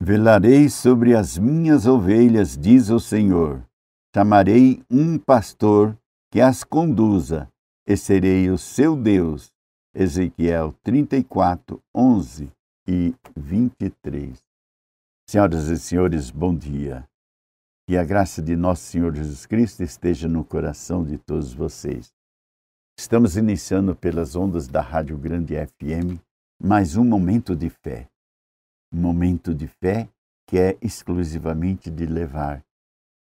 Velarei sobre as minhas ovelhas, diz o Senhor. Chamarei um pastor que as conduza, e serei o seu Deus. Ezequiel 34, 11 e 23. Senhoras e senhores, bom dia. Que a graça de nosso Senhor Jesus Cristo esteja no coração de todos vocês. Estamos iniciando pelas ondas da Rádio Grande FM mais um momento de fé momento de fé que é exclusivamente de levar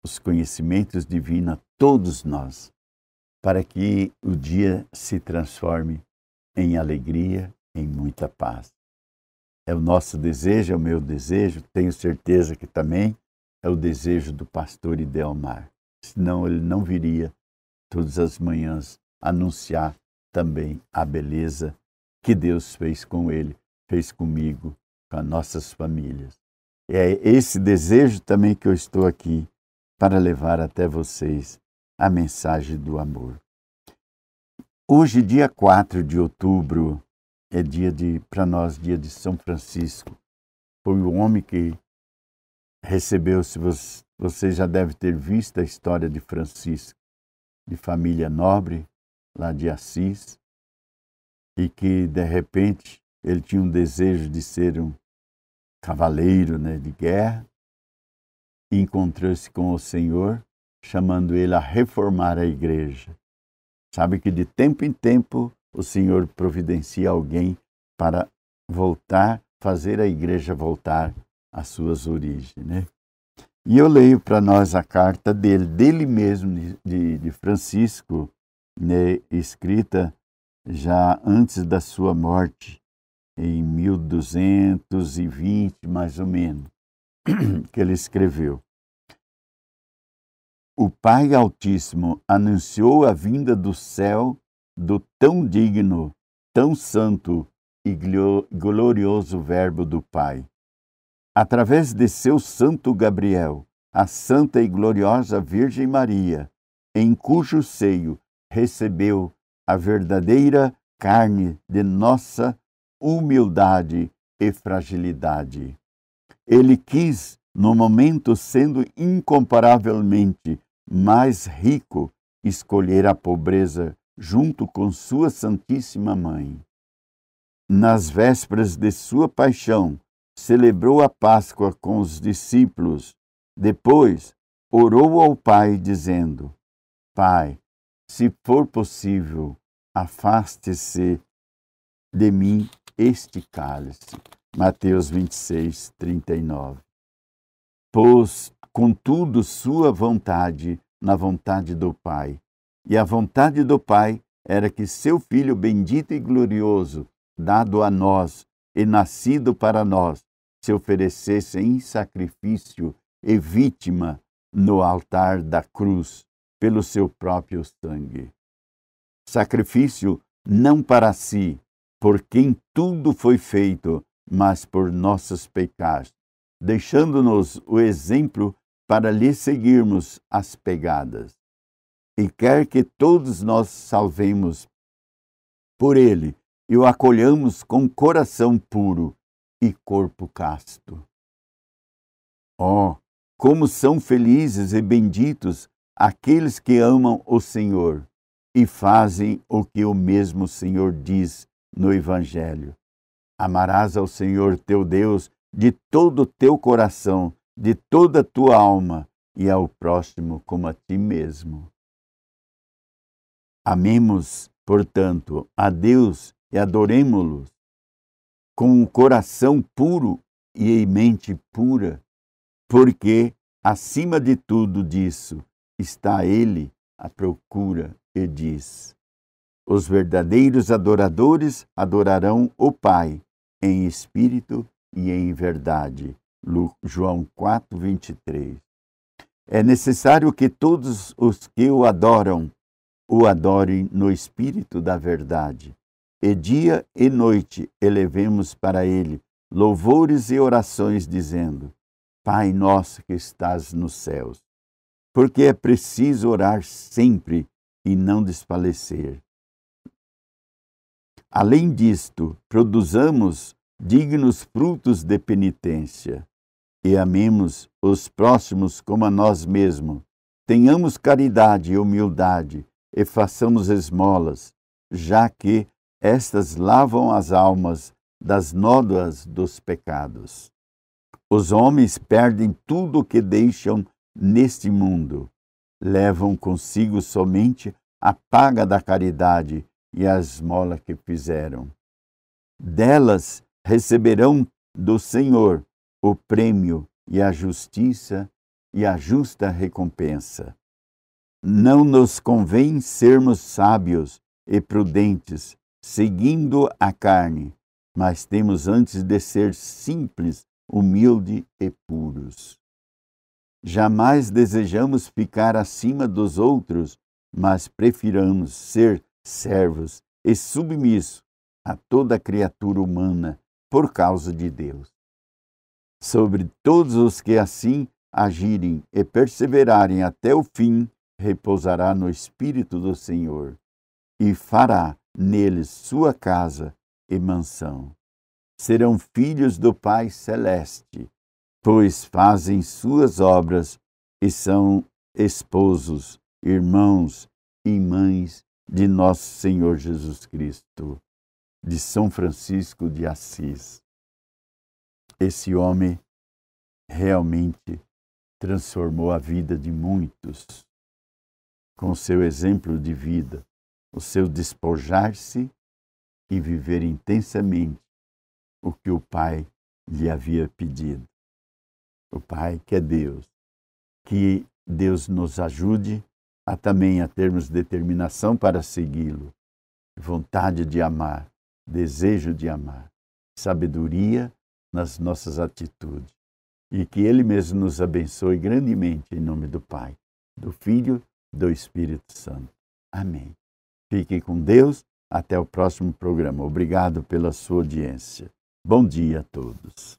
os conhecimentos divinos a todos nós, para que o dia se transforme em alegria, em muita paz. É o nosso desejo, é o meu desejo, tenho certeza que também é o desejo do pastor Ideomar, senão ele não viria todas as manhãs anunciar também a beleza que Deus fez com ele, fez comigo com as nossas famílias. É esse desejo também que eu estou aqui para levar até vocês a mensagem do amor. Hoje, dia 4 de outubro, é dia de para nós dia de São Francisco. Foi o homem que recebeu, se você, você já deve ter visto a história de Francisco, de família nobre lá de Assis, e que de repente ele tinha um desejo de ser um cavaleiro né, de guerra. E encontrou-se com o Senhor, chamando ele a reformar a igreja. Sabe que de tempo em tempo o Senhor providencia alguém para voltar, fazer a igreja voltar às suas origens. Né? E eu leio para nós a carta dele, dele mesmo, de, de Francisco, né, escrita já antes da sua morte, em 1220, mais ou menos, que ele escreveu. O Pai Altíssimo anunciou a vinda do céu do tão digno, tão santo e glorioso Verbo do Pai. Através de seu santo Gabriel, a santa e gloriosa Virgem Maria, em cujo seio recebeu a verdadeira carne de nossa humildade e fragilidade. Ele quis, no momento sendo incomparavelmente mais rico, escolher a pobreza junto com sua Santíssima Mãe. Nas vésperas de sua paixão, celebrou a Páscoa com os discípulos. Depois, orou ao Pai, dizendo: Pai, se for possível, afaste-se de mim este cálice. Mateus 26, 39. Pôs, contudo, sua vontade na vontade do Pai. E a vontade do Pai era que seu Filho bendito e glorioso, dado a nós e nascido para nós, se oferecesse em sacrifício e vítima no altar da cruz pelo seu próprio sangue. Sacrifício não para si, por quem tudo foi feito, mas por nossos pecados, deixando-nos o exemplo para lhe seguirmos as pegadas. E quer que todos nós salvemos por ele e o acolhamos com coração puro e corpo casto. Oh, como são felizes e benditos aqueles que amam o Senhor e fazem o que o mesmo Senhor diz no Evangelho. Amarás ao Senhor teu Deus de todo o teu coração, de toda a tua alma e ao próximo como a ti mesmo. Amemos, portanto, a Deus e adoremo-lo com um coração puro e em mente pura, porque, acima de tudo disso, está Ele à procura e diz: os verdadeiros adoradores adorarão o Pai em espírito e em verdade. João 4, 23. É necessário que todos os que o adoram o adorem no espírito da verdade. E dia e noite elevemos para ele louvores e orações, dizendo: Pai nosso que estás nos céus. Porque é preciso orar sempre e não desfalecer. Além disto, produzamos dignos frutos de penitência e amemos os próximos como a nós mesmos. Tenhamos caridade e humildade e façamos esmolas, já que estas lavam as almas das nódoas dos pecados. Os homens perdem tudo o que deixam neste mundo. Levam consigo somente a paga da caridade e a esmola que fizeram. Delas receberão do Senhor o prêmio e a justiça e a justa recompensa. Não nos convém sermos sábios e prudentes, seguindo a carne, mas temos antes de ser simples, humilde e puros. Jamais desejamos ficar acima dos outros, mas prefiramos ser servos e submisso a toda criatura humana por causa de Deus. Sobre todos os que assim agirem e perseverarem até o fim, repousará no Espírito do Senhor e fará neles sua casa e mansão. Serão filhos do Pai Celeste, pois fazem suas obras e são esposos, irmãos e mães de nosso Senhor Jesus Cristo, de São Francisco de Assis. Esse homem realmente transformou a vida de muitos com seu exemplo de vida, o seu despojar-se e viver intensamente o que o Pai lhe havia pedido. O Pai que é Deus, que Deus nos ajude há também a termos determinação para segui-lo, vontade de amar, desejo de amar, sabedoria nas nossas atitudes. E que Ele mesmo nos abençoe grandemente em nome do Pai, do Filho e do Espírito Santo. Amém. Fiquem com Deus. Até o próximo programa. Obrigado pela sua audiência. Bom dia a todos.